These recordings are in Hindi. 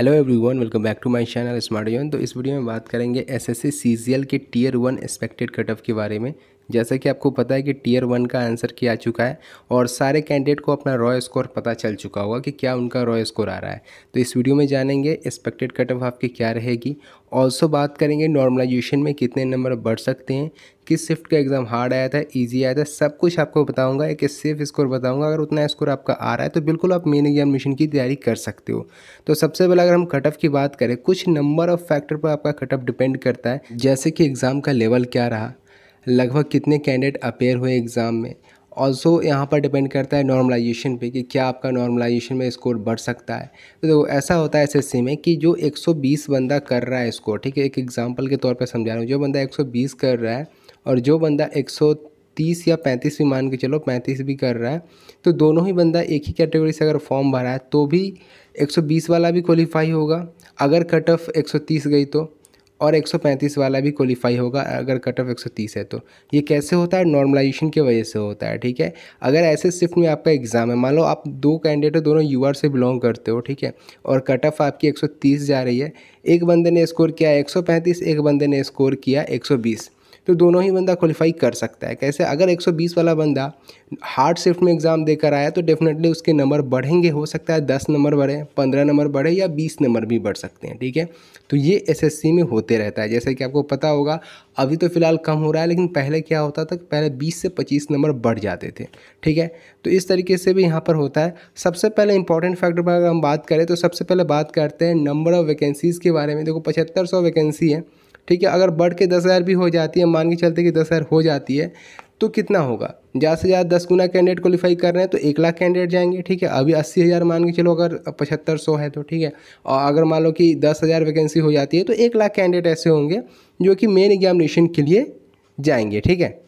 hello everyone welcome back to my channel smart तो इस वीडियो में बात करेंगे एसएससी सीजीएल के tier one expected cut off के बारे में जैसा कि आपको पता है कि टीयर वन का आंसर किया आ चुका है और सारे कैंडिडेट को अपना रॉय स्कोर पता चल चुका होगा कि क्या उनका रॉय स्कोर आ रहा है तो इस वीडियो में जानेंगे एक्सपेक्टेड कट ऑफ आपकी क्या रहेगी ऑल्सो बात करेंगे नॉर्मलाइजेशन में कितने नंबर बढ़ सकते हैं किस शिफ्ट का एग्ज़ाम हार्ड आया था ईजी आया था सब कुछ आपको बताऊंगा एक सेफ स्कोर बताऊंगा अगर उतना स्कोर आपका आ रहा है तो बिल्कुल आप मेन एग्जामिनेशन की तैयारी कर सकते हो तो सबसे पहले अगर हम कट ऑफ की बात करें कुछ नंबर ऑफ फैक्टर पर आपका कट ऑफ डिपेंड करता है जैसे कि एग्ज़ाम का लेवल क्या रहा लगभग कितने कैंडिडेट अपेयर हुए एग्ज़ाम में ऑल्सो यहाँ पर डिपेंड करता है नॉर्मलाइजेशन पे कि क्या आपका नॉर्मलाइजेशन में स्कोर बढ़ सकता है तो देखो ऐसा होता है एस में कि जो 120 बंदा कर रहा है स्कोर ठीक है एक एग्जांपल के तौर पर समझा रहा हूँ जो बंदा 120 कर रहा है और जो बंदा 130 या 35 भी मान के चलो 35 भी कर रहा है तो दोनों ही बंदा एक ही कैटेगरी से अगर फॉर्म भरा है तो भी एक वाला भी क्वालिफाई होगा अगर कट ऑफ एक गई तो और 135 वाला भी क्वालिफाई होगा अगर कट ऑफ 130 है तो ये कैसे होता है नॉर्मलाइजेशन की वजह से होता है ठीक है अगर ऐसे शिफ्ट में आपका एग्ज़ाम है मान लो आप दो कैंडिडेट हो दोनों यू से बिलोंग करते हो ठीक है और कट ऑफ आपकी 130 जा रही है एक बंदे ने स्कोर किया 135 एक बंदे ने स्कोर किया 120 तो दोनों ही बंदा क्वालिफाई कर सकता है कैसे अगर 120 वाला बंदा हार्ड शिफ्ट में एग्ज़ाम देकर आया तो डेफिनेटली उसके नंबर बढ़ेंगे हो सकता है दस नंबर बढ़े पंद्रह नंबर बढ़े या बीस नंबर भी बढ़ सकते हैं ठीक है तो ये एस में होते रहता है जैसे कि आपको पता होगा अभी तो फिलहाल कम हो रहा है लेकिन पहले क्या होता था पहले बीस से पच्चीस नंबर बढ़ जाते थे ठीक है तो इस तरीके से भी यहाँ पर होता है सबसे पहले इंपॉर्टेंट फैक्टर पर अगर हम बात करें तो सबसे पहले बात करते हैं नंबर ऑफ़ वैकेंसीज़ के बारे में देखो पचहत्तर सौ वैकेंसी है ठीक है अगर बढ़ के दस हज़ार भी हो जाती है मान के चलते कि दस हज़ार हो जाती है तो कितना होगा ज़्यादा से ज़्यादा दस गुना कैंडिडेट क्वालिफाई कर रहे हैं तो एक लाख कैंडिडेट जाएंगे ठीक है अभी अस्सी हज़ार मान के चलो अगर पचहत्तर सौ है तो ठीक है और अगर मान लो कि दस हज़ार वैकेंसी हो जाती है तो एक लाख कैंडिडेट ऐसे होंगे जो कि मेन एग्जामिनेशन के लिए जाएंगे ठीक है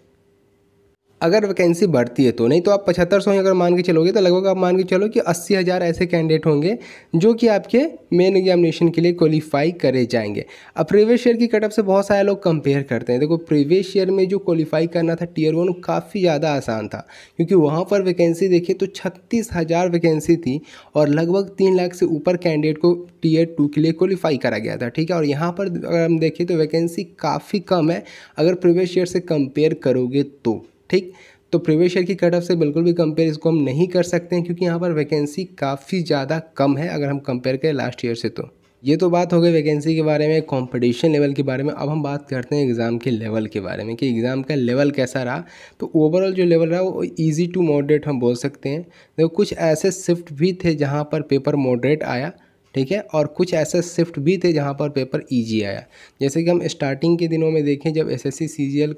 अगर वैकेंसी बढ़ती है तो नहीं तो आप पचहत्तर सौ अगर मान के चलोगे तो लगभग आप मान के चलो कि अस्सी हज़ार ऐसे कैंडिडेट होंगे जो कि आपके मेन एग्जामिनेशन के लिए क्वालिफाई करे जाएंगे अब प्रीवियस ईयर की कटअप से बहुत सारे लोग कंपेयर करते हैं देखो प्रीवियस ईयर में जो क्वालिफाई करना था टीयर वन काफ़ी ज़्यादा आसान था क्योंकि वहाँ पर वैकेंसी देखिए तो छत्तीस हज़ार वैकेंसी थी और लगभग तीन लाख से ऊपर कैंडिडेट को टीयर टू के लिए क्वालिफाई करा गया था ठीक है और यहाँ पर अगर हम देखें तो वैकेंसी काफ़ी कम है अगर प्रीवियस ईयर से कंपेयर करोगे तो ठीक तो प्रीवियस ईयर की कट ऑफ से बिल्कुल भी कंपेयर इसको हम नहीं कर सकते हैं क्योंकि यहाँ पर वैकेंसी काफ़ी ज़्यादा कम है अगर हम कंपेयर करें लास्ट ईयर से तो ये तो बात हो गई वैकेंसी के बारे में कंपटीशन लेवल के बारे में अब हम बात करते हैं एग्ज़ाम के लेवल के बारे में कि एग्ज़ाम का लेवल कैसा रहा तो ओवरऑल जो लेवल रहा वो इजी टू मॉडरेट हम बोल सकते हैं देखो कुछ ऐसे शिफ्ट भी थे जहाँ पर पेपर मॉडरेट आया ठीक है और कुछ ऐसे शिफ्ट भी थे जहाँ पर पेपर ईजी आया जैसे कि हम स्टार्टिंग के दिनों में देखें जब एस एस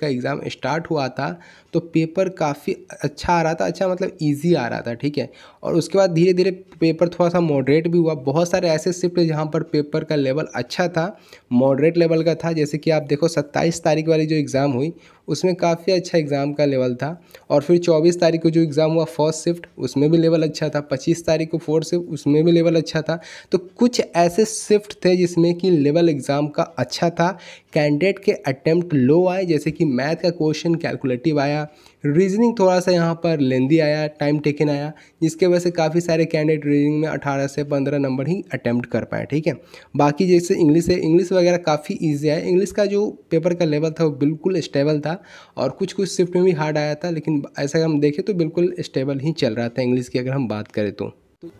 का एग्ज़ाम स्टार्ट हुआ था तो पेपर काफ़ी अच्छा आ रहा था अच्छा मतलब ईजी आ रहा था ठीक है और उसके बाद धीरे धीरे पेपर थोड़ा सा मॉडरेट भी हुआ बहुत सारे ऐसे शिफ्ट जहाँ पर पेपर का लेवल अच्छा था मॉडरेट लेवल का था जैसे कि आप देखो सत्ताईस तारीख वाली जो एग्ज़ाम हुई उसमें काफ़ी अच्छा एग्ज़ाम का लेवल था और फिर 24 तारीख को जो एग्ज़ाम हुआ फर्स्ट शिफ्ट उसमें भी लेवल अच्छा था 25 तारीख को फोर्थ शिफ्ट उसमें भी लेवल अच्छा था तो कुछ ऐसे शिफ्ट थे जिसमें कि लेवल एग्ज़ाम का अच्छा था कैंडिडेट के अटैम्प्ट लो आए जैसे कि मैथ का क्वेश्चन कैलकुलेटिव आया आया रीजनिंग थोड़ा सा यहाँ पर लेंदी आया टाइम टेकिन आया जिसके वजह से काफ़ी सारे कैंडिडेट रीजनिंग में अठारह से पंद्रह नंबर ही अटैम्प्ट कर पाए ठीक है बाकी जैसे इंग्लिश है इंग्लिश वगैरह काफ़ी ईजी आया इंग्लिश का जो पेपर का लेवल था वो बिल्कुल स्टेबल था और कुछ कुछ शिफ्ट में भी हार्ड आया था लेकिन ऐसा हम देखें तो बिल्कुल स्टेबल ही चल रहा था इंग्लिश की अगर हम बात करें तो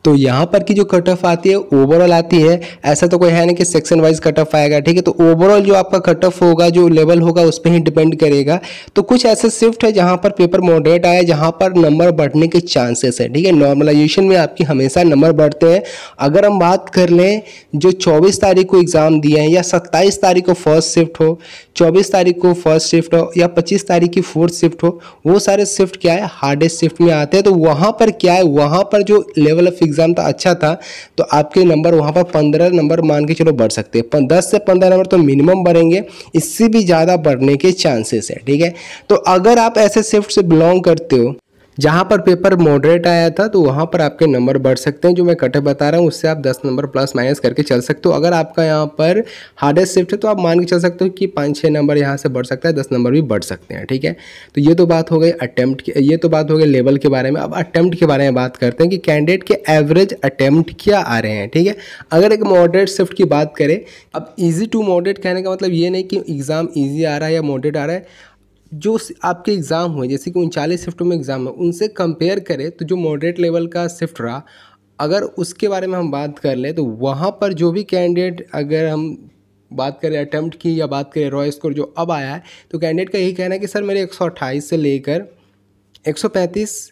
तो यहाँ पर की जो कट ऑफ आती है ओवरऑल आती है ऐसा तो कोई है नहीं कि सेक्शन वाइज कट ऑफ आएगा ठीक है तो ओवरऑल जो आपका कट ऑफ होगा जो लेवल होगा उस पर ही डिपेंड करेगा तो कुछ ऐसे शिफ्ट है जहाँ पर पेपर मॉडरेट आया जहाँ पर नंबर बढ़ने के चांसेस है ठीक है नॉर्मलाइजेशन में आपकी हमेशा नंबर बढ़ते हैं अगर हम बात कर लें जो चौबीस तारीख को एग्ज़ाम दिए हैं या सत्ताईस तारीख को फर्स्ट शिफ्ट हो 24 तारीख को फर्स्ट शिफ्ट हो या 25 तारीख की फोर्थ शिफ्ट हो वो सारे शिफ्ट क्या है हार्डेस्ट शिफ्ट में आते हैं तो वहाँ पर क्या है वहाँ पर जो लेवल ऑफ एग्ज़ाम था अच्छा था तो आपके नंबर वहाँ पर पंद्रह नंबर मान के चलो बढ़ सकते हैं दस से पंद्रह नंबर तो मिनिमम बढ़ेंगे इससे भी ज़्यादा बढ़ने के चांसेस है ठीक है तो अगर आप ऐसे शिफ्ट से बिलोंग करते हो जहाँ पर पेपर मॉडरेट आया था तो वहाँ पर आपके नंबर बढ़ सकते हैं जो मैं कटे बता रहा हूँ उससे आप दस नंबर प्लस माइनस करके चल सकते हो अगर आपका यहाँ पर हार्डेस्ट शिफ्ट है तो आप मान के चल सकते हो कि पाँच छः नंबर यहाँ से बढ़ सकता है दस नंबर भी बढ़ सकते हैं ठीक है तो ये तो बात हो गई अटैम्प्ट ये तो बात हो गई लेवल के बारे में अब अटैम्प्ट के बारे में बात करते हैं कि कैंडिडेट के एवरेज अटैम्प्ट क्या आ रहे हैं ठीक है अगर एक मॉडरेट शिफ्ट की बात करें अब ईजी टू मॉडरेट कहने का मतलब ये नहीं कि एग्ज़ाम ईजी आ रहा है या मॉडरेट आ रहा है जो आपके एग्ज़ाम हुए जैसे कि उनचालीस शिफ्टों में एग्ज़ाम है उनसे कंपेयर करें तो जो मॉडरेट लेवल का शिफ्ट रहा अगर उसके बारे में हम बात कर लें तो वहाँ पर जो भी कैंडिडेट अगर हम बात करें अटैम्प्ट की या बात करें रॉय स्कोर जो अब आया है तो कैंडिडेट का यही कहना है कि सर मेरे एक से लेकर एक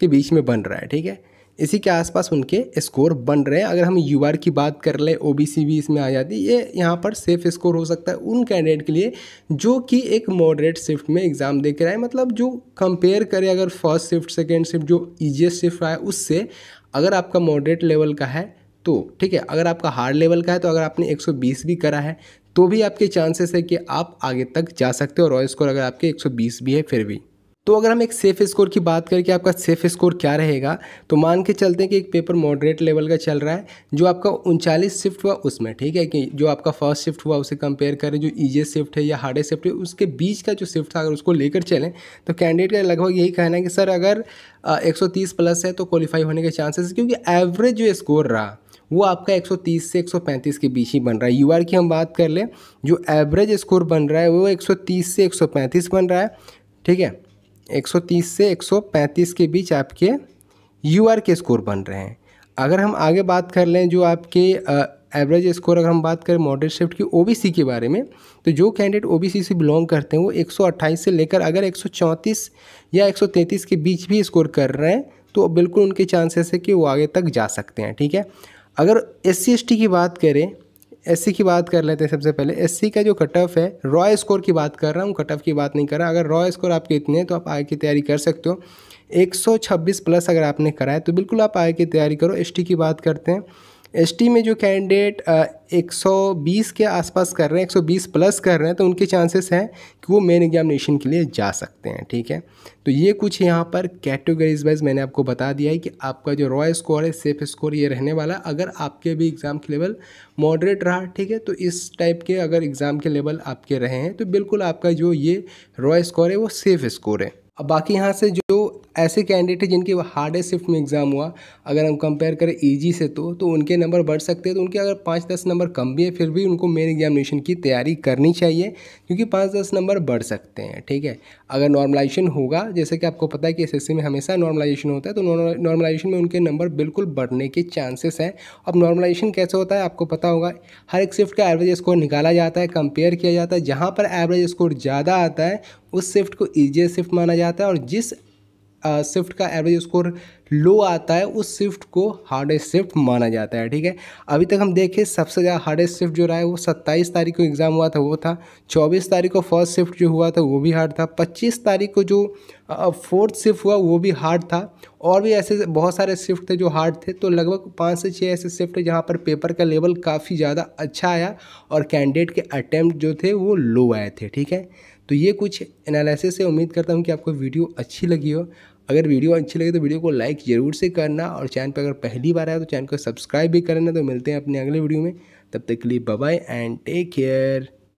के बीच में बन रहा है ठीक है इसी के आसपास उनके स्कोर बन रहे हैं अगर हम यू की बात कर लें ओ भी इसमें आ जाती ये यहाँ पर सेफ स्कोर हो सकता है उन कैंडिडेट के लिए जो कि एक मॉडरेट शिफ्ट में एग्ज़ाम दे रहा है मतलब जो कंपेयर करें अगर फर्स्ट शिफ्ट सेकेंड शिफ्ट जो ईजिएस्ट शिफ्ट रहा है उससे अगर आपका मॉडरेट लेवल का है तो ठीक है अगर आपका हार्ड लेवल का है तो अगर आपने 120 भी करा है तो भी आपके चांसेस है कि आप आगे तक जा सकते हो और स्कोर अगर आपके 120 भी है फिर भी तो अगर हम एक सेफ़ स्कोर की बात करें कि आपका सेफ़ स्कोर क्या रहेगा तो मान के चलते हैं कि एक पेपर मॉडरेट लेवल का चल रहा है जो आपका उनचालीस शिफ्ट हुआ उसमें ठीक है कि जो आपका फर्स्ट शिफ्ट हुआ उसे कंपेयर करें जो ईजिएस्ट शिफ्ट है या हार्डेस्ट शिफ्ट है उसके बीच का जो शिफ्ट था अगर उसको लेकर चलें तो कैंडिडेट का लगभग यही कहना है कि सर अगर एक प्लस है तो क्वालिफाई होने के चांसेस क्योंकि एवरेज जो स्कोर रहा वो आपका 130 से 135 के बीच ही बन रहा है यू की हम बात कर लें जो एवरेज स्कोर बन रहा है वो 130 से 135 बन रहा है ठीक है 130 से 135 के बीच आपके यू के स्कोर बन रहे हैं अगर हम आगे बात कर लें जो आपके एवरेज स्कोर अगर हम बात करें मॉडल शिफ्ट की ओबीसी के बारे में तो जो कैंडिडेट ओबीसी से बिलोंग करते हैं वो 128 से लेकर अगर 134 या 133 के बीच भी स्कोर कर रहे हैं तो बिल्कुल उनके चांसेस है कि वो आगे तक जा सकते हैं ठीक है अगर एस सी की बात करें एस की बात कर लेते हैं सबसे पहले एस का जो कट ऑफ है रॉय स्कोर की बात कर रहा हूँ कट ऑफ की बात नहीं कर रहा अगर रॉय स्कोर आपके इतने हैं तो आप आगे की तैयारी कर सकते हो 126 प्लस अगर आपने करा है तो बिल्कुल आप आगे की तैयारी करो एस की बात करते हैं एसटी में जो कैंडिडेट 120 के आसपास कर रहे हैं 120 प्लस कर रहे हैं तो उनके चांसेस हैं कि वो मेन एग्जामिनेशन के लिए जा सकते हैं ठीक है तो ये कुछ यहाँ पर कैटेगरीज वाइज मैंने आपको बता दिया है कि आपका जो रॉय स्कोर है सेफ स्कोर ये रहने वाला अगर आपके भी एग्ज़ाम के लेवल मॉडरेट रहा ठीक है तो इस टाइप के अगर एग्ज़ाम के लेवल आपके रहे हैं तो बिल्कुल आपका जो ये रॉय स्कोर है वो सेफ स्कोर है अब बाकी यहाँ से जो ऐसे कैंडिडेट हैं जिनके हार्डेस्ट शिफ्ट में एग्ज़ाम हुआ अगर हम कंपेयर करें ईजी e से तो तो उनके नंबर बढ़ सकते हैं तो उनके अगर पाँच दस नंबर कम भी है फिर भी उनको मेन एग्जामिनेशन की तैयारी करनी चाहिए क्योंकि पाँच दस नंबर बढ़ सकते हैं ठीक है अगर नॉर्मलाइजेशन होगा जैसे कि आपको पता है कि एस में हमेशा नॉर्मलाइजेशन होता है तो नॉर्मलाइजेशन में उनके नंबर बिल्कुल बढ़ने के चांसेस हैं अब नॉर्मलाइजेशन कैसे होता है आपको पता होगा हर एक शिफ्ट का एवरेज स्कोर निकाला जाता है कंपेयर किया जाता है जहाँ पर एवरेज स्कोर ज़्यादा आता है उस शिफ्ट को ईजी e शिफ्ट माना जाता है और जिस शिफ्ट का एवरेज स्कोर लो आता है उस शिफ्ट को हार्डेस्ट शिफ्ट माना जाता है ठीक है अभी तक हम देखें सबसे ज़्यादा हार्डेस्ट शिफ्ट जो रहा है वो 27 तारीख को एग्ज़ाम हुआ था वो था 24 तारीख को फर्स्ट शिफ्ट जो हुआ था वो भी हार्ड था 25 तारीख को जो फोर्थ शिफ्ट हुआ वो भी हार्ड था और भी ऐसे बहुत सारे शिफ्ट थे जो हार्ड थे तो लगभग पाँच से छः ऐसे शिफ्ट है जहाँ पर पेपर का लेवल काफ़ी ज़्यादा अच्छा आया और कैंडिडेट के अटैम्प्ट जो थे वो लो आए थे ठीक है तो ये कुछ एनालिसिस से उम्मीद करता हूँ कि आपको वीडियो अच्छी लगी हो अगर वीडियो अच्छी लगी तो वीडियो को लाइक ज़रूर से करना और चैनल पर अगर पहली बार आया तो चैनल को सब्सक्राइब भी करना तो मिलते हैं अपने अगले वीडियो में तब तक के लिए बाय एंड टेक केयर